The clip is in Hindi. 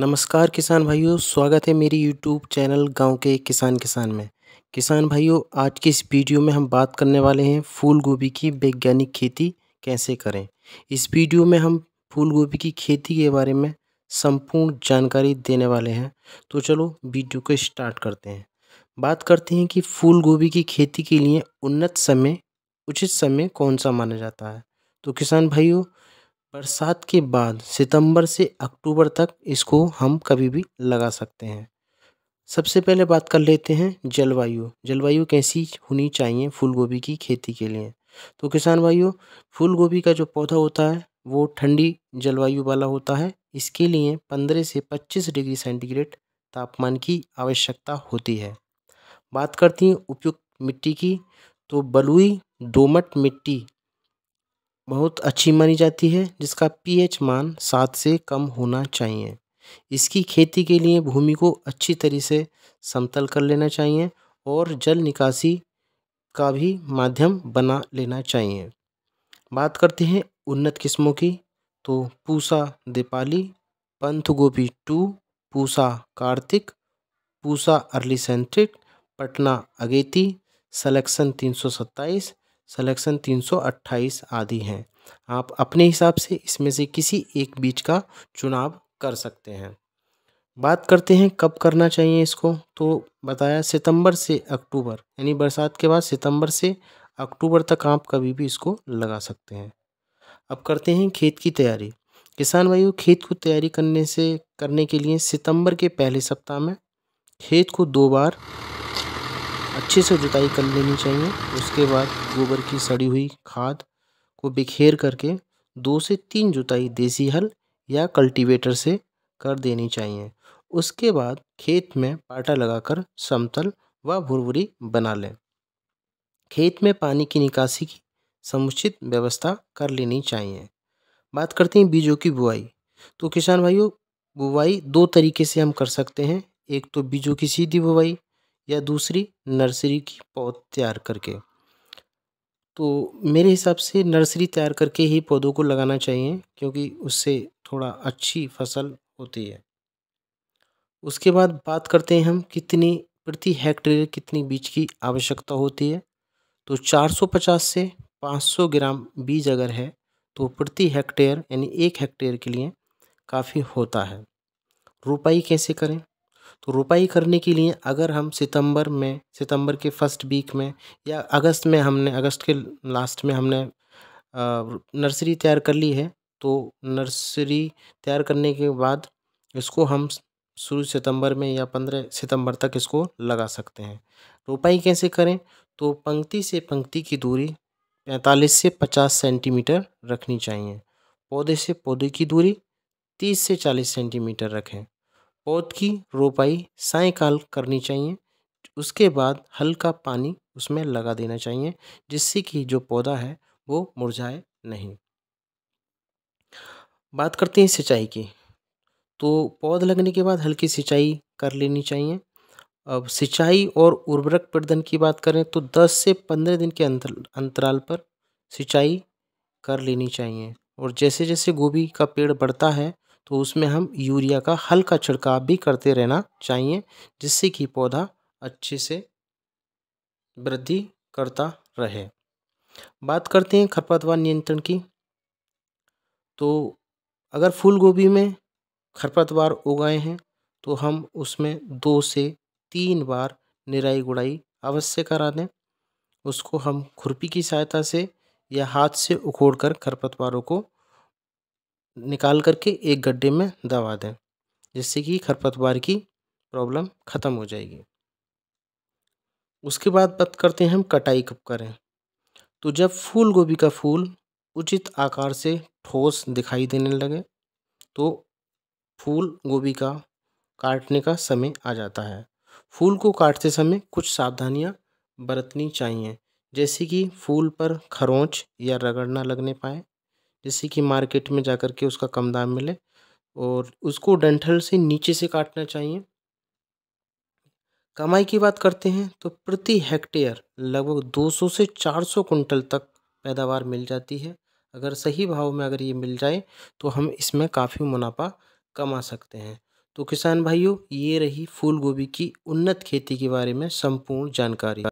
नमस्कार किसान भाइयों स्वागत है मेरी यूट्यूब चैनल गांव के किसान किसान में किसान भाइयों आज की इस वीडियो में हम बात करने वाले हैं फूल गोभी की वैज्ञानिक खेती कैसे करें इस वीडियो में हम फूल गोभी की खेती के बारे में संपूर्ण जानकारी देने वाले हैं तो चलो वीडियो को स्टार्ट करते हैं बात करते हैं कि फूल गोभी की खेती के लिए उन्नत समय उचित समय कौन सा माना जाता है तो किसान भाइयों बरसात के बाद सितंबर से अक्टूबर तक इसको हम कभी भी लगा सकते हैं सबसे पहले बात कर लेते हैं जलवायु जलवायु कैसी होनी चाहिए फूल गोभी की खेती के लिए तो किसान भाइयों फूल गोभी का जो पौधा होता है वो ठंडी जलवायु वाला होता है इसके लिए पंद्रह से पच्चीस डिग्री सेंटीग्रेड तापमान की आवश्यकता होती है बात करती हैं उपयुक्त मिट्टी की तो बलुई दोमट मिट्टी बहुत अच्छी मानी जाती है जिसका पीएच मान सात से कम होना चाहिए इसकी खेती के लिए भूमि को अच्छी तरह से समतल कर लेना चाहिए और जल निकासी का भी माध्यम बना लेना चाहिए बात करते हैं उन्नत किस्मों की तो पूसा देपाली पंथ गोपी टू पूसा कार्तिक पूसा अर्ली सेंट्रिक पटना अगेती सलेक्शन तीन सौ सत्ताईस सलेक्शन 328 आदि हैं आप अपने हिसाब से इसमें से किसी एक बीज का चुनाव कर सकते हैं बात करते हैं कब करना चाहिए इसको तो बताया सितंबर से अक्टूबर यानी बरसात के बाद सितंबर से अक्टूबर तक आप कभी भी इसको लगा सकते हैं अब करते हैं खेत की तैयारी किसान भाइयों खेत को तैयारी करने से करने के लिए सितंबर के पहले सप्ताह में खेत को दो बार अच्छे से जुताई कर लेनी चाहिए उसके बाद गोबर की सड़ी हुई खाद को बिखेर करके दो से तीन जुताई देसी हल या कल्टीवेटर से कर देनी चाहिए उसके बाद खेत में पाटा लगाकर समतल व भुरभुरी बना लें खेत में पानी की निकासी की समुचित व्यवस्था कर लेनी चाहिए बात करते हैं बीजों की बुआई तो किसान भाइयों बुआई दो तरीके से हम कर सकते हैं एक तो बीजों की सीधी बुआई या दूसरी नर्सरी की पौध तैयार करके तो मेरे हिसाब से नर्सरी तैयार करके ही पौधों को लगाना चाहिए क्योंकि उससे थोड़ा अच्छी फसल होती है उसके बाद बात करते हैं हम कितनी प्रति हेक्टेयर कितनी बीज की आवश्यकता होती है तो 450 से 500 ग्राम बीज अगर है तो प्रति हेक्टेयर यानी एक हेक्टेयर के लिए काफ़ी होता है रुपाई कैसे करें तो रोपाई करने के लिए अगर हम सितंबर में सितंबर के फर्स्ट वीक में या अगस्त में हमने अगस्त के लास्ट में हमने नर्सरी तैयार कर ली है तो नर्सरी तैयार करने के बाद इसको हम शुरू सितंबर में या पंद्रह सितंबर तक इसको लगा सकते हैं रोपाई कैसे करें तो पंक्ति से पंक्ति की दूरी पैंतालीस से पचास सेंटीमीटर रखनी चाहिए पौधे से पौधे की दूरी तीस से चालीस सेंटीमीटर रखें पौध की रोपाई सायकाल करनी चाहिए उसके बाद हल्का पानी उसमें लगा देना चाहिए जिससे कि जो पौधा है वो मुरझाए नहीं बात करते हैं सिंचाई की तो पौध लगने के बाद हल्की सिंचाई कर लेनी चाहिए अब सिंचाई और उर्वरक प्रदन की बात करें तो 10 से 15 दिन के अंतर अंतराल पर सिंचाई कर लेनी चाहिए और जैसे जैसे गोभी का पेड़ बढ़ता है तो उसमें हम यूरिया का हल्का छिड़काव भी करते रहना चाहिए जिससे कि पौधा अच्छे से वृद्धि करता रहे बात करते हैं खरपतवार नियंत्रण की तो अगर फूल गोभी में खरपतवार उगाए हैं तो हम उसमें दो से तीन बार निराई गुड़ाई अवश्य करा दें उसको हम खुरपी की सहायता से या हाथ से उखोड़ कर खरपतवारों को निकाल करके एक गड्ढे में दबा दें जिससे कि खरपतवार की प्रॉब्लम ख़त्म हो जाएगी उसके बाद बात करते हैं हम कटाई कब करें तो जब फूल गोभी का फूल उचित आकार से ठोस दिखाई देने लगे तो फूल गोभी का काटने का समय आ जाता है फूल को काटते समय कुछ सावधानियां बरतनी चाहिए जैसे कि फूल पर खरोंच या रगड़ ना लगने पाए जिससे कि मार्केट में जा के उसका कम दाम मिले और उसको डंठल से नीचे से काटना चाहिए कमाई की बात करते हैं तो प्रति हेक्टेयर लगभग 200 से 400 कुंटल तक पैदावार मिल जाती है अगर सही भाव में अगर ये मिल जाए तो हम इसमें काफ़ी मुनाफा कमा सकते हैं तो किसान भाइयों ये रही फूल गोभी की उन्नत खेती के बारे में संपूर्ण जानकारी